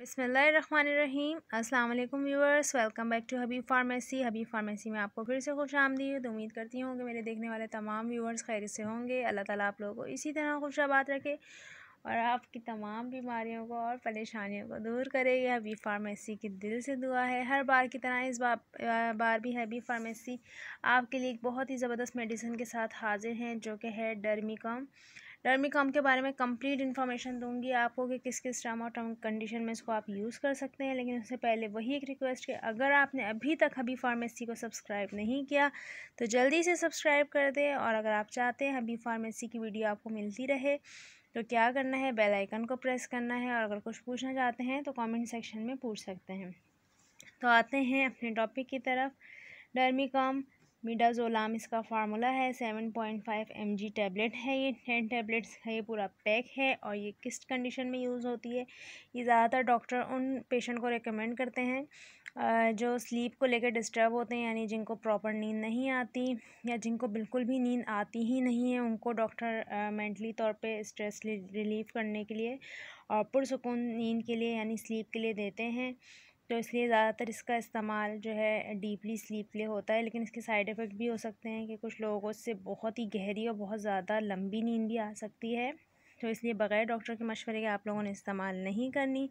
बिसमीम अल्लाम viewers welcome back to Habi pharmacy Habi pharmacy में आपको फिर से खुश आमदी तो उम्मीद करती हूँ कि मेरे देखने वाले तमाम व्यूअर्स खैर से होंगे अल्लाह ताला आप लोगों को इसी तरह खुशाबाद रखे और आपकी तमाम बीमारियों को और परेशानियों को दूर करे ये हबी फार्मेसी की दिल से दुआ है हर बार की तरह इस बार बार भी हबी फार्मेसी आपके लिए एक बहुत ही ज़बरदस्त मेडिसिन के साथ हाजिर हैं जो कि है डर्मी डर्मी कॉम के बारे में कंप्लीट इन्फॉर्मेशन दूंगी आपको कि किस किस टर्म और टर्म कंडीशन में इसको आप यूज़ कर सकते हैं लेकिन उससे पहले वही एक रिक्वेस्ट है अगर आपने अभी तक हबी फार्मेसी को सब्सक्राइब नहीं किया तो जल्दी से सब्सक्राइब कर दें और अगर आप चाहते हैं हबी फार्मेसी की वीडियो आपको मिलती रहे तो क्या करना है बेल आइकन को प्रेस करना है और अगर कुछ पूछना चाहते हैं तो कमेंट सेक्शन में पूछ सकते हैं तो आते हैं अपने टॉपिक की तरफ डर्मी कॉम मिडाजोलाम इसका फार्मूला है seven point five M G tablet है ये टेन टैबलेट्स है ये पूरा पैक है और ये किस कंडीशन में यूज़ होती है ये ज़्यादातर डॉक्टर उन पेशेंट को रिकमेंड करते हैं जो स्लीप को लेकर डिस्टर्ब होते हैं यानी जिनको प्रॉपर नींद नहीं आती या जिनको बिल्कुल भी नींद आती ही नहीं है उनको डॉक्टर मेंटली तौर पे स्ट्रेस रिलीव करने के लिए और पुरसकून नींद के लिए यानी स्लीप के लिए देते हैं तो इसलिए ज़्यादातर इसका इस्तेमाल जो है डीपली स्लीप लिए होता है लेकिन इसके साइड इफ़ेक्ट भी हो सकते हैं कि कुछ लोगों से बहुत ही गहरी और बहुत ज़्यादा लंबी नींद भी आ सकती है तो इसलिए बग़ैर डॉक्टर के मशवरे के आप लोगों ने इस्तेमाल नहीं करनी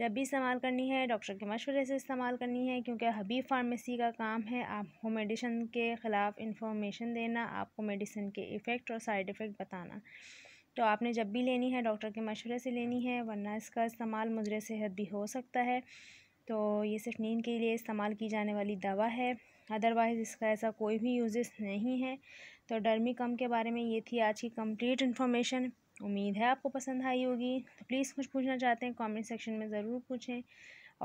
जब भी इस्तेमाल करनी है डॉक्टर के मशवरे से इस्तेमाल करनी है क्योंकि हबीब फार्मेसी का काम है आपको मेडिसिन के ख़िलाफ़ इंफॉर्मेशन देना आपको मेडिसिन के इफ़ेक्ट और साइड इफ़ेक्ट बताना तो आपने जब भी लेनी है डॉक्टर के मशवरे से लेनी है वरना इसका इस्तेमाल मुजरे सेहत भी हो सकता है तो ये सिर्फ नींद के लिए इस्तेमाल की जाने वाली दवा है अदरवाइज़ इसका ऐसा कोई भी यूजेस नहीं है तो डर्मी कम के बारे में ये थी आज की कंप्लीट इन्फॉर्मेशन उम्मीद है आपको पसंद आई होगी तो प्लीज़ कुछ पूछना चाहते हैं कमेंट सेक्शन में ज़रूर पूछें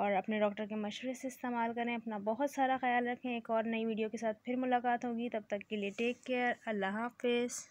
और अपने डॉक्टर के मशवरे से इस्तेमाल करें अपना बहुत सारा ख्याल रखें एक और नई वीडियो के साथ फिर मुलाकात होगी तब तक के लिए टेक केयर अल्लाह हाफिज़